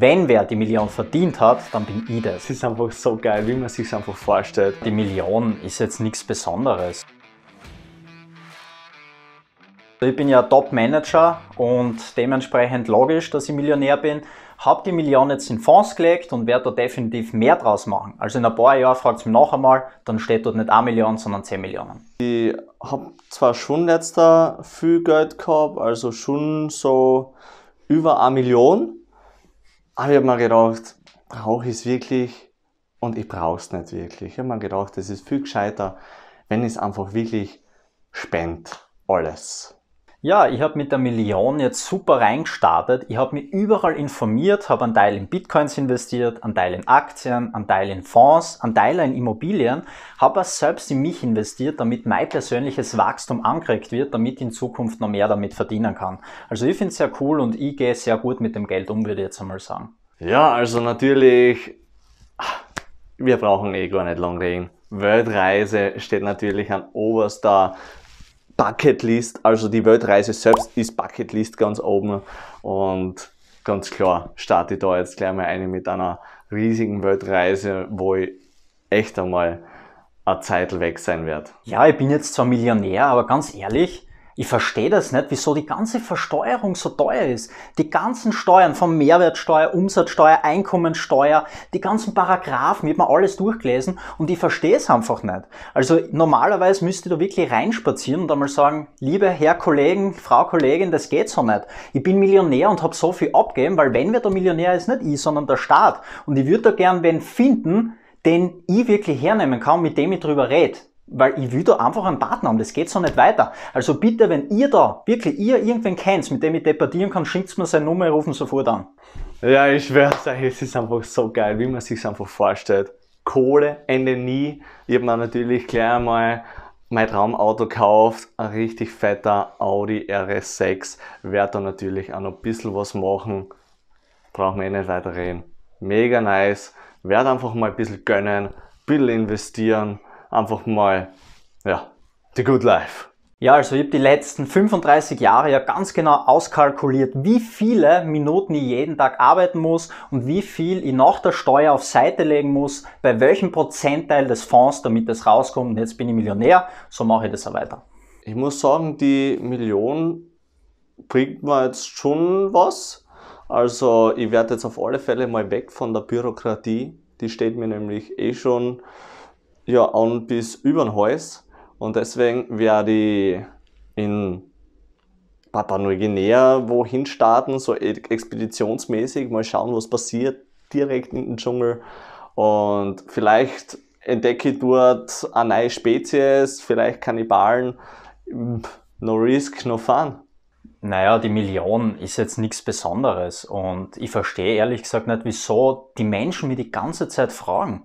Wenn wer die Million verdient hat, dann bin ich das. Es ist einfach so geil, wie man sich einfach vorstellt. Die Million ist jetzt nichts Besonderes. Ich bin ja Top-Manager und dementsprechend logisch, dass ich Millionär bin. Habe die Million jetzt in Fonds gelegt und werde da definitiv mehr draus machen. Also in ein paar Jahren fragt es mich noch einmal, dann steht dort nicht eine Million, sondern 10 Millionen. Ich habe zwar schon letzter viel Geld gehabt, also schon so über eine Million aber ah, ich habe mir gedacht, brauche ich es wirklich und ich brauche es nicht wirklich. Ich habe mir gedacht, es ist viel gescheiter, wenn ich es einfach wirklich spend, alles. Ja, ich habe mit der Million jetzt super reingestartet. Ich habe mich überall informiert, habe einen Teil in Bitcoins investiert, einen Teil in Aktien, einen Teil in Fonds, einen Teil in Immobilien, habe auch selbst in mich investiert, damit mein persönliches Wachstum angeregt wird, damit ich in Zukunft noch mehr damit verdienen kann. Also ich finde es sehr cool und ich gehe sehr gut mit dem Geld um, würde ich jetzt einmal sagen. Ja, also natürlich, ah, wir brauchen eh gar nicht lang reden. Weltreise steht natürlich an oberster Bucketlist, also die Weltreise selbst ist Bucketlist ganz oben und ganz klar starte ich da jetzt gleich mal eine mit einer riesigen Weltreise, wo ich echt einmal eine Zeit weg sein werde. Ja, ich bin jetzt zwar Millionär, aber ganz ehrlich, ich verstehe das nicht, wieso die ganze Versteuerung so teuer ist. Die ganzen Steuern von Mehrwertsteuer, Umsatzsteuer, Einkommensteuer, die ganzen Paragraphen, wird habe mir alles durchgelesen und ich verstehe es einfach nicht. Also normalerweise müsste ich da wirklich reinspazieren und einmal sagen, liebe Herr Kollegen, Frau Kollegin, das geht so nicht. Ich bin Millionär und habe so viel abgegeben, weil wenn wer der Millionär ist, nicht ich, sondern der Staat. Und ich würde da gern wen finden, den ich wirklich hernehmen kann, mit dem ich drüber rede. Weil ich will da einfach einen Partner haben, das geht so nicht weiter. Also bitte, wenn ihr da wirklich ihr irgendwen kennt, mit dem ich debattieren kann, schickt mir seine Nummer, rufen sofort an. Ja, ich schwör's euch, es ist einfach so geil, wie man sich einfach vorstellt. Kohle, Ende nie. Ich habe mir natürlich gleich einmal mein Traumauto gekauft, ein richtig fetter Audi RS6. Werde da natürlich auch noch ein bisschen was machen. Brauchen wir eh nicht weiter reden. Mega nice. Werde einfach mal ein bisschen gönnen, ein bisschen investieren einfach mal, ja, the good life. Ja, also ich habe die letzten 35 Jahre ja ganz genau auskalkuliert, wie viele Minuten ich jeden Tag arbeiten muss und wie viel ich nach der Steuer auf Seite legen muss, bei welchem Prozentteil des Fonds, damit das rauskommt. Und jetzt bin ich Millionär, so mache ich das auch weiter. Ich muss sagen, die Million bringt mir jetzt schon was. Also ich werde jetzt auf alle Fälle mal weg von der Bürokratie. Die steht mir nämlich eh schon ja, und bis über den Hals. Und deswegen werde ich in Papua Neuguinea wohin starten, so e-, expeditionsmäßig, mal schauen, was passiert, direkt in den Dschungel. Und vielleicht entdecke ich dort eine neue Spezies, vielleicht Kannibalen. No risk, no fun. Naja, die Million ist jetzt nichts Besonderes und ich verstehe ehrlich gesagt nicht, wieso die Menschen mir die ganze Zeit fragen.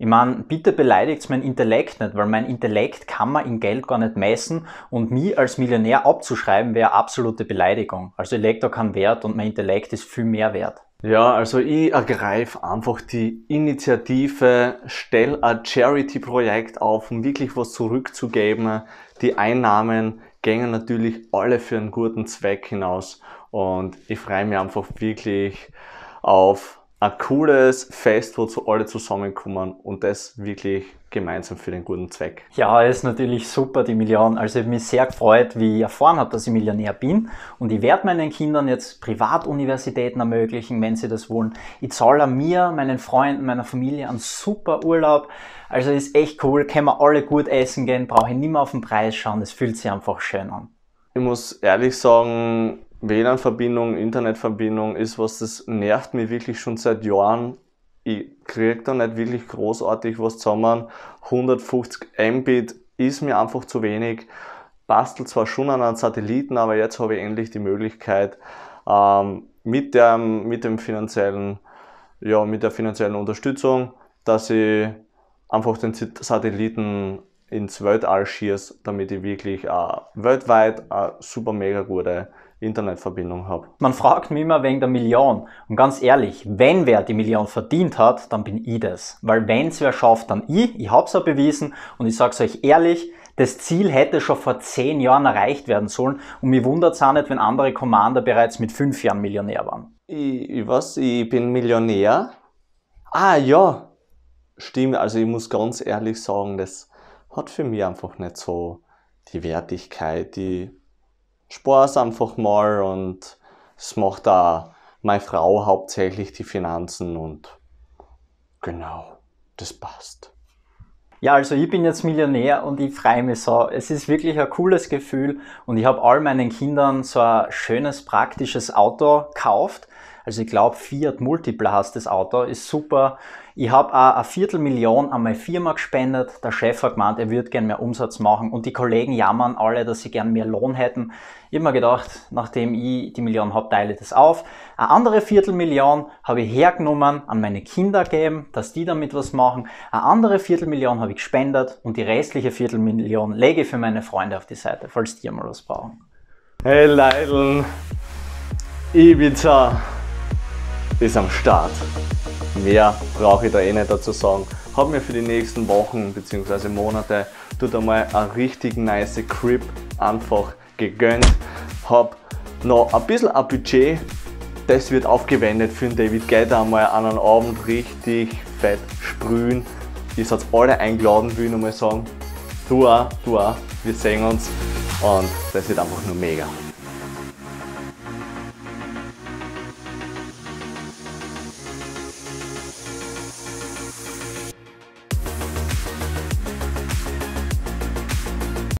Ich meine, bitte beleidigt mein Intellekt nicht, weil mein Intellekt kann man in Geld gar nicht messen und mich als Millionär abzuschreiben wäre absolute Beleidigung. Also ich lege da keinen Wert und mein Intellekt ist viel mehr wert. Ja, also ich ergreife einfach die Initiative, stell ein Charity-Projekt auf, um wirklich was zurückzugeben. Die Einnahmen gehen natürlich alle für einen guten Zweck hinaus und ich freue mich einfach wirklich auf ein cooles Fest, wo zu alle zusammenkommen und das wirklich gemeinsam für den guten Zweck. Ja, ist natürlich super, die Million. Also ich habe mich sehr gefreut, wie ich erfahren habe, dass ich Millionär bin und ich werde meinen Kindern jetzt Privatuniversitäten ermöglichen, wenn sie das wollen. Ich zahle mir, meinen Freunden, meiner Familie einen super Urlaub. Also ist echt cool, können wir alle gut essen gehen, brauche ich nicht mehr auf den Preis schauen, das fühlt sich einfach schön an. Ich muss ehrlich sagen, WLAN-Verbindung, Internetverbindung ist was, das nervt mich wirklich schon seit Jahren. Ich kriege da nicht wirklich großartig was zusammen. 150 Mbit ist mir einfach zu wenig. Bastel zwar schon an einem Satelliten, aber jetzt habe ich endlich die Möglichkeit, ähm, mit, der, mit, dem finanziellen, ja, mit der finanziellen Unterstützung, dass ich einfach den Satelliten ins Weltall schieße, damit ich wirklich äh, weltweit eine äh, super mega gute Internetverbindung habe. Man fragt mich immer wegen der Million. Und ganz ehrlich, wenn wer die Million verdient hat, dann bin ich das. Weil wenn es wer schafft, dann ich. Ich habe es ja bewiesen und ich sage es euch ehrlich, das Ziel hätte schon vor zehn Jahren erreicht werden sollen und mich wundert es auch nicht, wenn andere Commander bereits mit fünf Jahren Millionär waren. Ich, ich was? Ich bin Millionär? Ah ja, stimmt. Also ich muss ganz ehrlich sagen, das hat für mich einfach nicht so die Wertigkeit, die Spaß einfach mal und es macht da meine Frau hauptsächlich die Finanzen und genau, das passt. Ja, also ich bin jetzt Millionär und ich freue mich so. Es ist wirklich ein cooles Gefühl und ich habe all meinen Kindern so ein schönes, praktisches Auto gekauft. Also ich glaube, Fiat Multipla heißt das Auto, ist super. Ich habe auch eine Viertelmillion an meine Firma gespendet. Der Chef hat gemeint, er würde gerne mehr Umsatz machen und die Kollegen jammern alle, dass sie gerne mehr Lohn hätten. Ich habe mir gedacht, nachdem ich die Million habe, teile ich das auf. Eine andere Viertelmillion habe ich hergenommen, an meine Kinder gegeben, dass die damit was machen. Eine andere Viertelmillion habe ich gespendet und die restliche Viertelmillion lege ich für meine Freunde auf die Seite, falls die mal was brauchen. Hey Leidl, Ibiza ist am Start. Mehr brauche ich da eh nicht dazu sagen. Habe mir für die nächsten Wochen bzw. Monate tut einmal eine richtig nice Crib einfach gegönnt. Habe noch ein bisschen ein Budget, das wird aufgewendet für den David Guetta einmal an einem Abend richtig fett sprühen. Ihr seid alle eingeladen, will ich nochmal sagen. Du auch, du auch, wir sehen uns und das wird einfach nur mega.